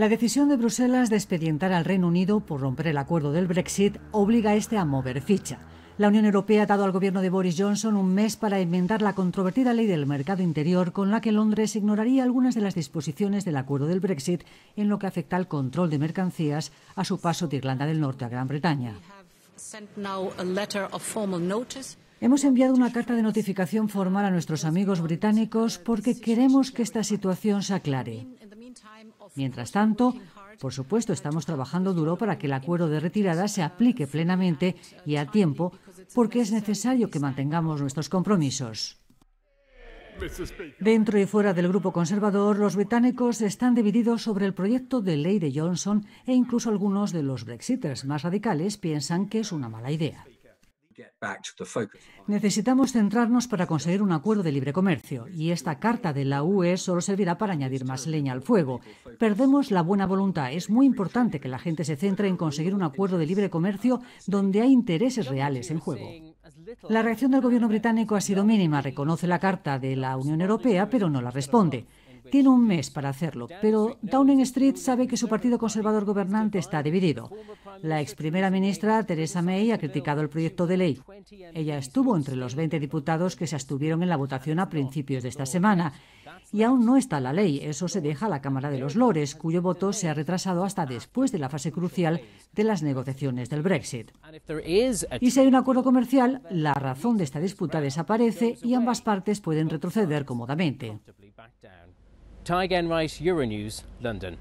La decisión de Bruselas de expedientar al Reino Unido por romper el acuerdo del Brexit obliga a este a mover ficha. La Unión Europea ha dado al gobierno de Boris Johnson un mes para enmendar la controvertida ley del mercado interior con la que Londres ignoraría algunas de las disposiciones del acuerdo del Brexit en lo que afecta al control de mercancías a su paso de Irlanda del Norte a Gran Bretaña. Hemos enviado una carta de notificación formal a nuestros amigos británicos porque queremos que esta situación se aclare. Mientras tanto, por supuesto, estamos trabajando duro para que el acuerdo de retirada se aplique plenamente y a tiempo, porque es necesario que mantengamos nuestros compromisos. Dentro y fuera del grupo conservador, los británicos están divididos sobre el proyecto de ley de Johnson e incluso algunos de los brexiters más radicales piensan que es una mala idea. Necesitamos centrarnos para conseguir un acuerdo de libre comercio y esta carta de la UE solo servirá para añadir más leña al fuego. Perdemos la buena voluntad. Es muy importante que la gente se centre en conseguir un acuerdo de libre comercio donde hay intereses reales en juego. La reacción del gobierno británico ha sido mínima. Reconoce la carta de la Unión Europea, pero no la responde. Tiene un mes para hacerlo, pero Downing Street sabe que su partido conservador gobernante está dividido. La ex primera ministra Theresa May ha criticado el proyecto de ley. Ella estuvo entre los 20 diputados que se abstuvieron en la votación a principios de esta semana. Y aún no está la ley, eso se deja a la Cámara de los Lores, cuyo voto se ha retrasado hasta después de la fase crucial de las negociaciones del Brexit. Y si hay un acuerdo comercial, la razón de esta disputa desaparece y ambas partes pueden retroceder cómodamente. Taigan Rice, Euronews, London.